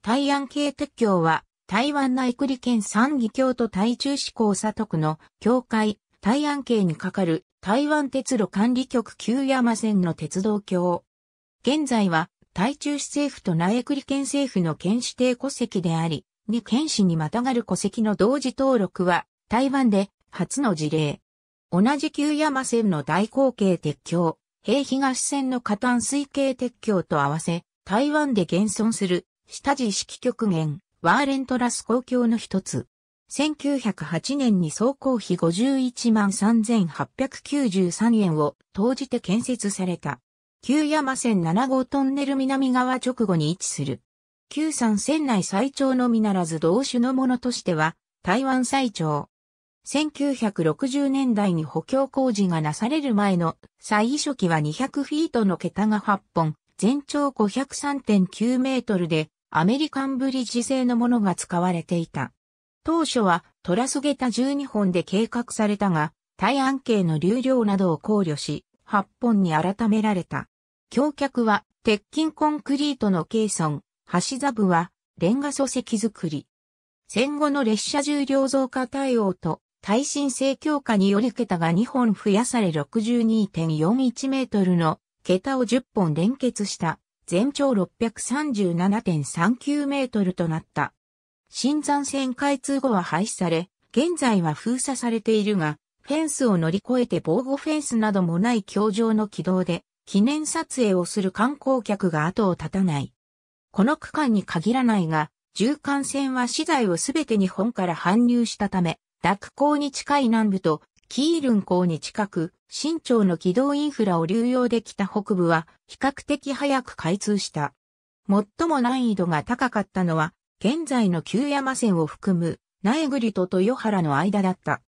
大安系鉄橋は、台湾内栗県三義橋と台中市高佐徳の境界、台安系に係る台湾鉄路管理局旧山線の鉄道橋。現在は、台中市政府と内栗県政府の県指定戸籍であり、二県市にまたがる戸籍の同時登録は、台湾で初の事例。同じ旧山線の大口径鉄橋、平東線の下端水系鉄橋と合わせ、台湾で現存する下地式極限、ワーレントラス公共の一つ。1908年に総工費51万3893円を投じて建設された。旧山線7号トンネル南側直後に位置する。旧山線内最長のみならず同種のものとしては、台湾最長。1960年代に補強工事がなされる前の最初期は200フィートの桁が8本、全長503.9メートルで、アメリカンブリッジ製のものが使われていた。当初はトラスゲタ12本で計画されたが、対案形の流量などを考慮し、8本に改められた。橋脚は鉄筋コンクリートのケーソン、橋座部はレンガ礎石作り。戦後の列車重量増加対応と耐震性強化により桁が2本増やされ62.41メートルの桁を10本連結した全長637.39メートルとなった。新山線開通後は廃止され、現在は封鎖されているが、フェンスを乗り越えて防護フェンスなどもない橋上の軌道で、記念撮影をする観光客が後を絶たない。この区間に限らないが、縦貫線は資材をすべて日本から搬入したため、ダク港に近い南部とキールン港に近く、新町の軌道インフラを流用できた北部は比較的早く開通した。最も難易度が高かったのは、現在の旧山線を含む、苗栗と豊原の間だった。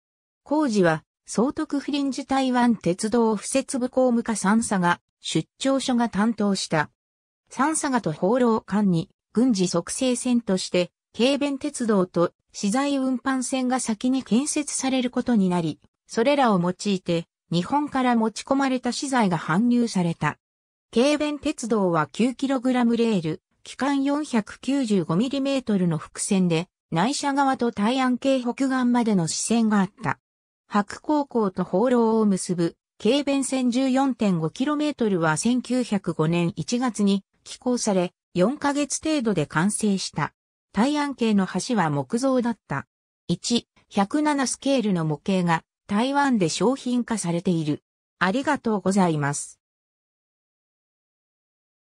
工事は、総督フリンジ台湾鉄道不設部公務課三佐が、出張所が担当した。三佐賀と放浪間に、軍事促成線として、軽便鉄道と資材運搬線が先に建設されることになり、それらを用いて、日本から持ち込まれた資材が搬入された。軽便鉄道は 9kg レール、機関 495mm の伏線で、内車側と対安系北岸までの支線があった。白高校と放浪を結ぶ、軽便線 14.5km は1905年1月に寄港され、4ヶ月程度で完成した。対安系の橋は木造だった。1、107スケールの模型が台湾で商品化されている。ありがとうございます。